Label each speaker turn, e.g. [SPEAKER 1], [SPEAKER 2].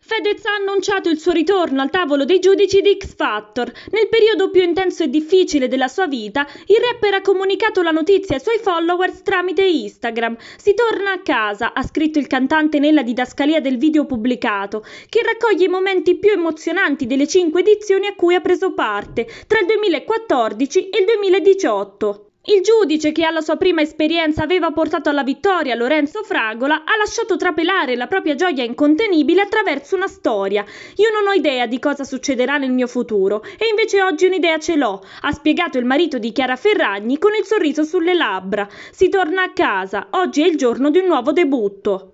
[SPEAKER 1] Fedez ha annunciato il suo ritorno al tavolo dei giudici di X Factor. Nel periodo più intenso e difficile della sua vita, il rapper ha comunicato la notizia ai suoi followers tramite Instagram. Si torna a casa, ha scritto il cantante nella didascalia del video pubblicato, che raccoglie i momenti più emozionanti delle cinque edizioni a cui ha preso parte, tra il 2014 e il 2018. Il giudice che alla sua prima esperienza aveva portato alla vittoria Lorenzo Fragola ha lasciato trapelare la propria gioia incontenibile attraverso una storia. Io non ho idea di cosa succederà nel mio futuro e invece oggi un'idea ce l'ho, ha spiegato il marito di Chiara Ferragni con il sorriso sulle labbra. Si torna a casa, oggi è il giorno di un nuovo debutto.